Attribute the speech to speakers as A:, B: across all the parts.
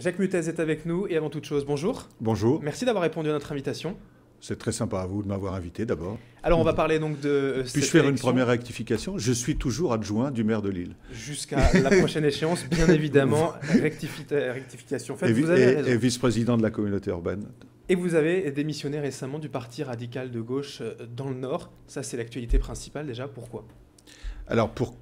A: Jacques Mutez est avec nous et avant toute chose, bonjour. Bonjour. Merci d'avoir répondu à notre invitation.
B: C'est très sympa à vous de m'avoir invité d'abord. Alors on va parler donc de... Euh, Puis-je faire une première rectification Je suis toujours adjoint du maire de Lille. Jusqu'à la prochaine échéance, bien évidemment. Euh, rectification
A: faite. Et, et vice-président
B: de la communauté urbaine.
A: Et vous avez démissionné récemment du parti radical de gauche euh, dans le Nord. Ça c'est l'actualité principale déjà. Pourquoi
B: alors pour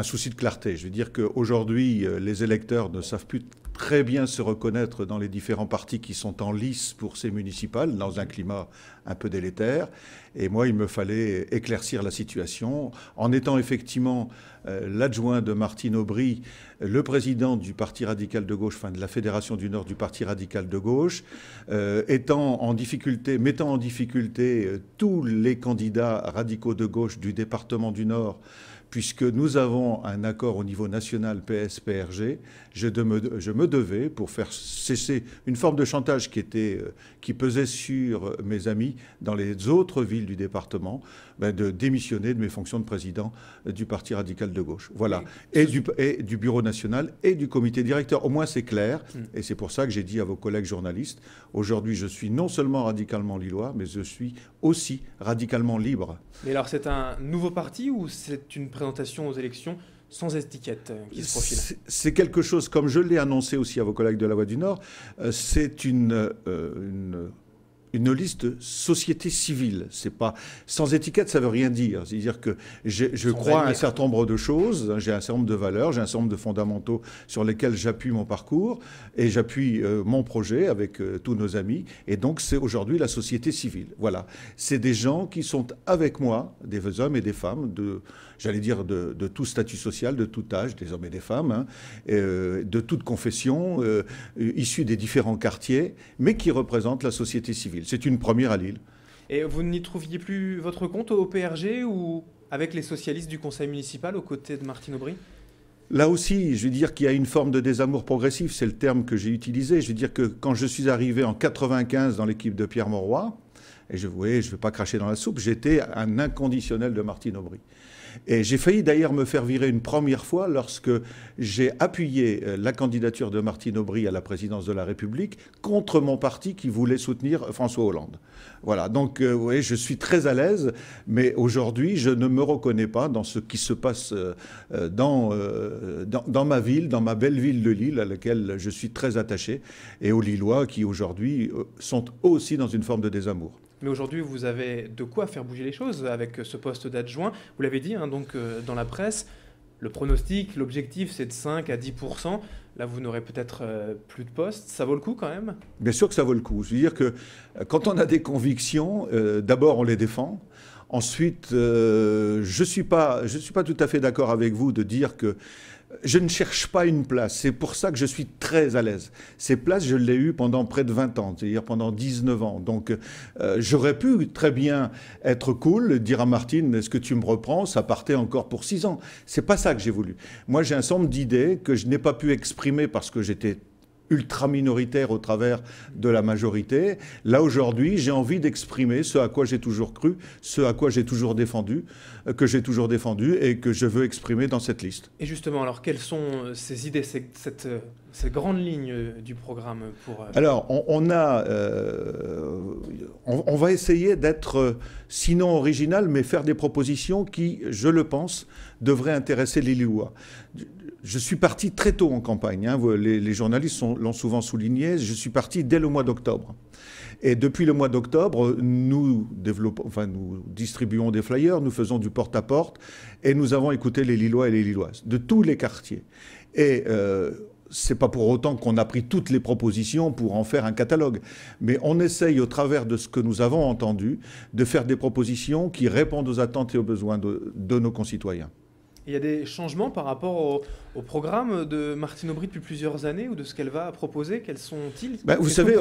B: un souci de clarté. Je veux dire qu'aujourd'hui, euh, les électeurs ne savent plus très bien se reconnaître dans les différents partis qui sont en lice pour ces municipales, dans un climat un peu délétère. Et moi, il me fallait éclaircir la situation en étant effectivement euh, l'adjoint de Martine Aubry, le président du Parti radical de gauche, enfin de la Fédération du Nord du Parti radical de gauche, euh, étant en difficulté, mettant en difficulté tous les candidats radicaux de gauche du département du Nord puisque nous avons un accord au niveau national PS-PRG, je, je, me devais, pour faire cesser une forme de chantage qui, était, euh, qui pesait sur mes amis dans les autres villes du département, ben, de démissionner de mes fonctions de président euh, du Parti radical de gauche. Voilà. Et du, et du bureau national et du comité directeur. Au moins, c'est clair. Hmm. Et c'est pour ça que j'ai dit à vos collègues journalistes, aujourd'hui, je suis non seulement radicalement lillois, mais je suis aussi radicalement libre.
A: Mais alors, c'est un nouveau parti ou c'est une présentation aux élections sans étiquette euh, qui se profile.
B: C'est quelque chose, comme je l'ai annoncé aussi à vos collègues de la Voix du Nord, euh, c'est une euh, une liste société civile. C'est pas sans étiquette, ça veut rien dire. C'est-à-dire que je crois à un certain nombre de choses, hein, j'ai un certain nombre de valeurs, j'ai un certain nombre de fondamentaux sur lesquels j'appuie mon parcours et j'appuie euh, mon projet avec euh, tous nos amis. Et donc c'est aujourd'hui la société civile. Voilà, c'est des gens qui sont avec moi, des hommes et des femmes j'allais dire de, tout statut social, de tout âge, des hommes et des femmes, hein, euh, de toute confession, issus des différents quartiers, mais qui représentent la société civile. C'est une première à Lille.
A: Et vous n'y trouviez plus votre compte au PRG ou avec les socialistes du conseil municipal aux côtés de Martine Aubry
B: Là aussi, je veux dire qu'il y a une forme de désamour progressif, c'est le terme que j'ai utilisé. Je veux dire que quand je suis arrivé en 95 dans l'équipe de Pierre Mauroy, et je voyais, je ne vais pas cracher dans la soupe, j'étais un inconditionnel de Martine Aubry. Et j'ai failli d'ailleurs me faire virer une première fois lorsque j'ai appuyé euh, la candidature de Martine Aubry à la présidence de la République contre mon parti qui voulait soutenir euh, François Hollande. Voilà, donc euh, vous voyez, je suis très à l'aise, mais aujourd'hui, je ne me reconnais pas dans ce qui se passe euh, euh, dans, dans, ma ville, dans ma belle ville de Lille, à laquelle je suis très attaché, et aux Lillois qui aujourd'hui sont aussi dans une forme de désamour.
A: Mais aujourd'hui, vous avez de quoi faire bouger les choses avec ce poste d'adjoint. Vous l'avez dit hein, donc dans la presse, le pronostic, l'objectif, c'est de 5 à 10 Là, vous n'aurez peut-être euh, plus de poste. Ça vaut le coup quand même
B: Bien sûr que ça vaut le coup. Je veux dire que euh, quand on a des convictions, euh, d'abord on les défend. Ensuite, je ne suis, suis pas tout à fait d'accord avec vous de dire que je ne cherche pas une place. C'est pour ça que je suis très à l'aise. Ces places, je l'ai eues pendant près de 20 ans, c'est-à-dire pendant 19 ans. Donc, euh, j'aurais pu très bien être cool, dire à Martine, est-ce que tu me reprends Ça partait encore pour 6 ans. C'est pas ça que j'ai voulu. Moi, j'ai un somme d'idées que je n'ai pas pu exprimer parce que j'étais ultra minoritaire au travers de la majorité. Là, aujourd'hui, j'ai envie d'exprimer ce à quoi j'ai toujours cru, ce à quoi j'ai toujours défendu, euh, que j'ai toujours défendu et que je veux exprimer dans cette liste.
A: Et justement, alors, quelles sont euh, ces idées, ces, euh, grandes lignes du programme pour... Alors,
B: on, a... on, va essayer d'être, sinon original, mais faire des propositions qui, je le pense, devraient intéresser les je suis parti très tôt en campagne. Hein. Les, journalistes l'ont souvent souligné. Je suis parti dès le mois d'octobre. Et depuis le mois d'octobre, nous, distribuons des flyers, nous faisons du porte-à-porte, et nous avons écouté les Lillois et les Lilloises de tous les quartiers. Et euh, c'est pas pour autant qu'on a pris toutes les propositions pour en faire un catalogue, mais on essaye, au travers de ce que nous avons entendu, de faire des propositions qui répondent aux attentes et aux besoins de nos concitoyens.
A: Il y a des changements par rapport au, programme de Martine Aubry depuis plusieurs années ou de ce qu'elle va proposer Quels sont-ils bah, Vous savez,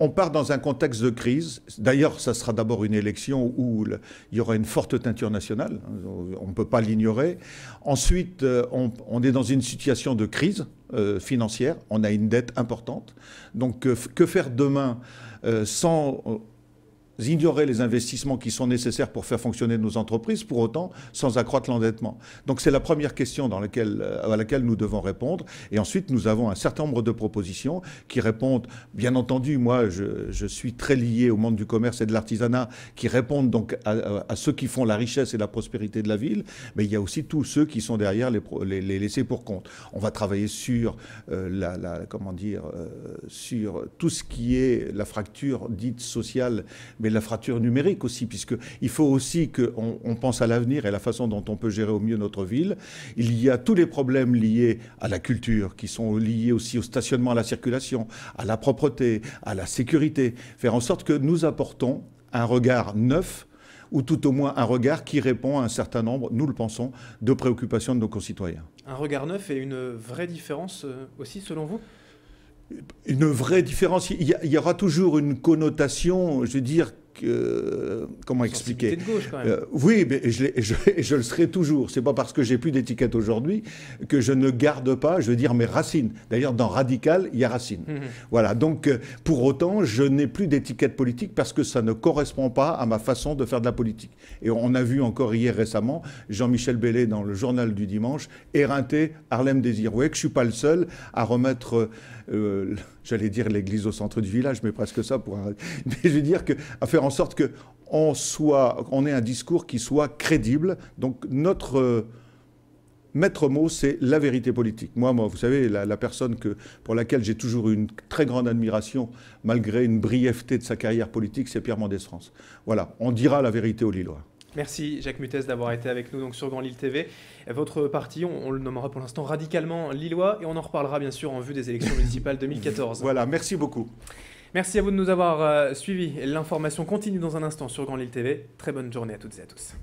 B: on, part dans un contexte de crise. D'ailleurs, ça sera d'abord une élection où il y aura une forte teinture nationale. Euh, on ne peut pas l'ignorer. Ensuite, euh, on, est dans une situation de crise euh, financière. On a une dette importante. Donc, que, faire demain sans ignorer les investissements qui sont nécessaires pour faire fonctionner nos entreprises, pour autant sans accroître l'endettement. Donc c'est la première question dans laquelle, euh, à laquelle nous devons répondre. Et ensuite, nous avons un certain nombre de propositions qui répondent, bien entendu, moi je, je suis très lié au monde du commerce et de l'artisanat, qui répondent donc à, à, ceux qui font la richesse et la prospérité de la ville, mais il y a aussi tous ceux qui sont derrière les, les, les laissés pour compte. On va travailler sur euh, la, la, comment dire, euh, sur tout ce qui est la fracture dite sociale, mais et la fracture numérique aussi, puisque il faut aussi qu'on pense à l'avenir et à la façon dont on peut gérer au mieux notre ville. Il y a tous les problèmes liés à la culture, qui sont liés aussi au stationnement, à la circulation, à la propreté, à la sécurité. Faire en sorte que nous apportons un regard neuf ou tout au moins un regard qui répond à un certain nombre, nous le pensons, de préoccupations de nos concitoyens.
A: Un regard neuf et une vraie différence euh, aussi selon vous
B: une vraie différence. Il y, aura toujours une connotation, je veux dire, comment expliquer de gauche, quand même. Euh, oui, mais je, le serai toujours. C'est pas parce que j'ai plus d'étiquette aujourd'hui que je ne garde pas, je veux dire, mes racines. D'ailleurs, dans radical, il y a racine. Mhm. Voilà. Donc, euh, pour autant, je n'ai plus d'étiquette politique parce que ça ne correspond pas à ma façon de faire de la politique. Et on a vu encore hier récemment Jean-Michel Bellet dans le journal du dimanche éreinter Harlem que Je suis pas le seul à remettre. Euh, j'allais dire l'église au centre du village, mais presque ça pour. Mais je veux dire que à faire en en sorte que on, soit, on ait un discours qui soit crédible. Donc notre euh, maître mot, c'est la vérité politique. Moi, moi vous savez, la, personne que, pour laquelle j'ai toujours eu une très grande admiration, malgré une brièveté de sa carrière politique, c'est Pierre Mendès France. Voilà, on dira la vérité aux Lillois.
A: Merci Jacques Mutès d'avoir été avec nous donc sur Grand Lille TV. Votre parti, on, on le nommera pour l'instant radicalement Lillois et on en reparlera bien sûr en vue des élections municipales 2014. Voilà, merci beaucoup. Merci à vous de nous avoir euh, suivis. L'information continue dans un instant sur Grand Lille TV. Très bonne journée à toutes et à tous.